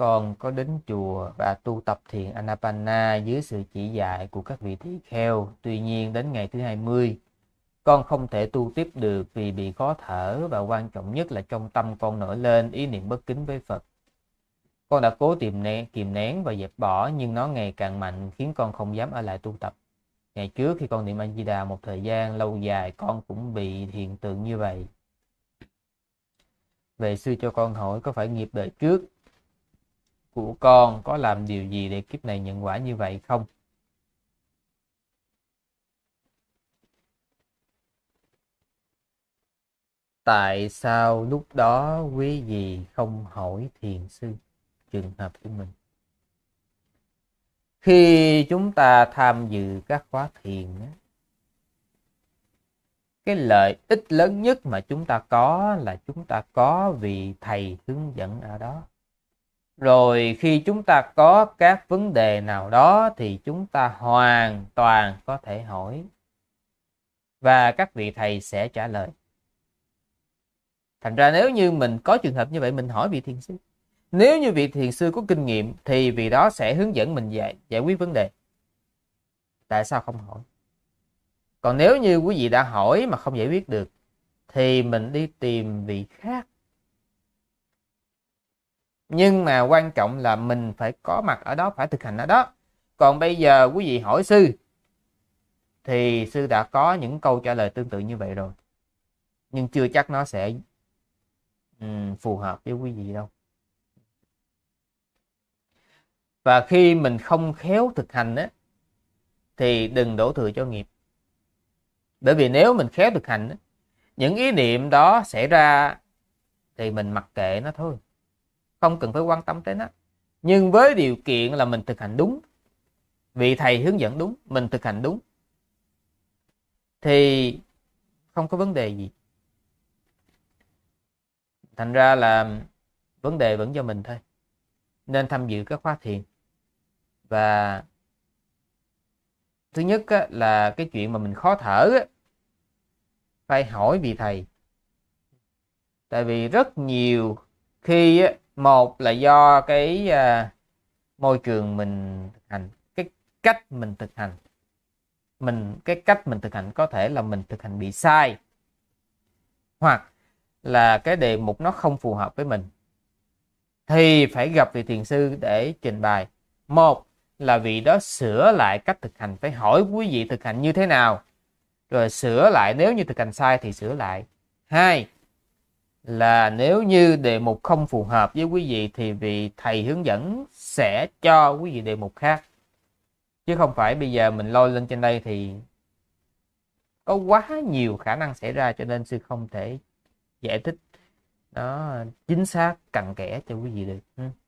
con có đến chùa và tu tập thiền Anapana dưới sự chỉ dạy của các vị tỳ kheo. Tuy nhiên đến ngày thứ 20, con không thể tu tiếp được vì bị khó thở và quan trọng nhất là trong tâm con nổi lên ý niệm bất kính với Phật. Con đã cố tìm nén, kìm nén và dẹp bỏ nhưng nó ngày càng mạnh khiến con không dám ở lại tu tập. Ngày trước khi con niệm A Di Đà một thời gian lâu dài con cũng bị hiện tượng như vậy. Về sư cho con hỏi có phải nghiệp đời trước của con có làm điều gì để kiếp này nhận quả như vậy không? Tại sao lúc đó quý vị không hỏi thiền sư trường hợp của mình? Khi chúng ta tham dự các khóa thiền cái lợi ích lớn nhất mà chúng ta có là chúng ta có vị thầy hướng dẫn ở đó rồi khi chúng ta có các vấn đề nào đó thì chúng ta hoàn toàn có thể hỏi và các vị thầy sẽ trả lời thành ra nếu như mình có trường hợp như vậy mình hỏi vị thiền sư nếu như vị thiền sư có kinh nghiệm thì vị đó sẽ hướng dẫn mình giải giải quyết vấn đề tại sao không hỏi còn nếu như quý vị đã hỏi mà không giải quyết được thì mình đi tìm vị khác nhưng mà quan trọng là mình phải có mặt ở đó phải thực hành ở đó còn bây giờ quý vị hỏi sư thì sư đã có những câu trả lời tương tự như vậy rồi nhưng chưa chắc nó sẽ um, phù hợp với quý vị đâu và khi mình không khéo thực hành á thì đừng đổ thừa cho nghiệp bởi vì nếu mình khéo thực hành á, những ý niệm đó xảy ra thì mình mặc kệ nó thôi không cần phải quan tâm tới nó nhưng với điều kiện là mình thực hành đúng vị thầy hướng dẫn đúng mình thực hành đúng thì không có vấn đề gì thành ra là vấn đề vẫn do mình thôi nên tham dự các khóa thiền và thứ nhất là cái chuyện mà mình khó thở á, phải hỏi vị thầy tại vì rất nhiều khi một là do cái à, môi trường mình thực hành cái cách mình thực hành mình cái cách mình thực hành có thể là mình thực hành bị sai hoặc là cái đề mục nó không phù hợp với mình thì phải gặp vị thiền sư để trình bày một là vị đó sửa lại cách thực hành phải hỏi quý vị thực hành như thế nào rồi sửa lại nếu như thực hành sai thì sửa lại hai là nếu như đề mục không phù hợp với quý vị thì vị thầy hướng dẫn sẽ cho quý vị đề mục khác chứ không phải bây giờ mình lôi lên trên đây thì có quá nhiều khả năng xảy ra cho nên sư không thể giải thích nó chính xác cặn kẽ cho quý vị được ừ.